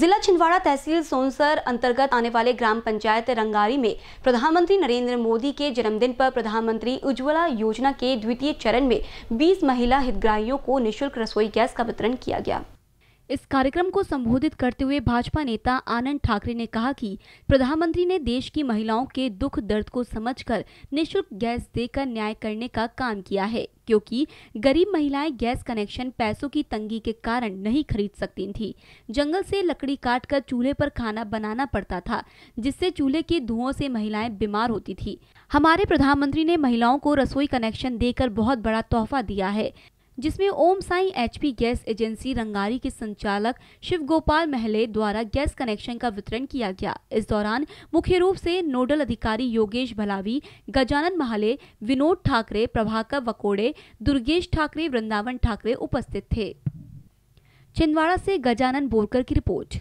जिला छिंदवाड़ा तहसील सोनसर अंतर्गत आने वाले ग्राम पंचायत रंगारी में प्रधानमंत्री नरेंद्र मोदी के जन्मदिन पर प्रधानमंत्री उज्ज्वला योजना के द्वितीय चरण में 20 महिला हितग्राहियों को निःशुल्क रसोई गैस का वितरण किया गया इस कार्यक्रम को संबोधित करते हुए भाजपा नेता आनंद ठाकरे ने कहा कि प्रधानमंत्री ने देश की महिलाओं के दुख दर्द को समझकर निशुल्क गैस देकर न्याय करने का काम किया है क्योंकि गरीब महिलाएं गैस कनेक्शन पैसों की तंगी के कारण नहीं खरीद सकती थी जंगल से लकड़ी काटकर चूल्हे पर खाना बनाना पड़ता था जिससे चूल्हे के धुओं से महिलाएं बीमार होती थी हमारे प्रधानमंत्री ने महिलाओं को रसोई कनेक्शन देकर बहुत बड़ा तोहफा दिया है जिसमें Om Sai HP gas agency Rangari के संचालक शिव गोपाल महले द्वारा गैस कनेक्शन का वितरण किया गया इस दौरान मुख्य रूप से नोडल अधिकारी योगेश भलावी गजानन महाले विनोद ठाकरे प्रभाकर वकोड़े दुर्गेश ठाकरे वृंदावन ठाकरे उपस्थित थे छिंदवाड़ा से गजानन बोरकर की रिपोर्ट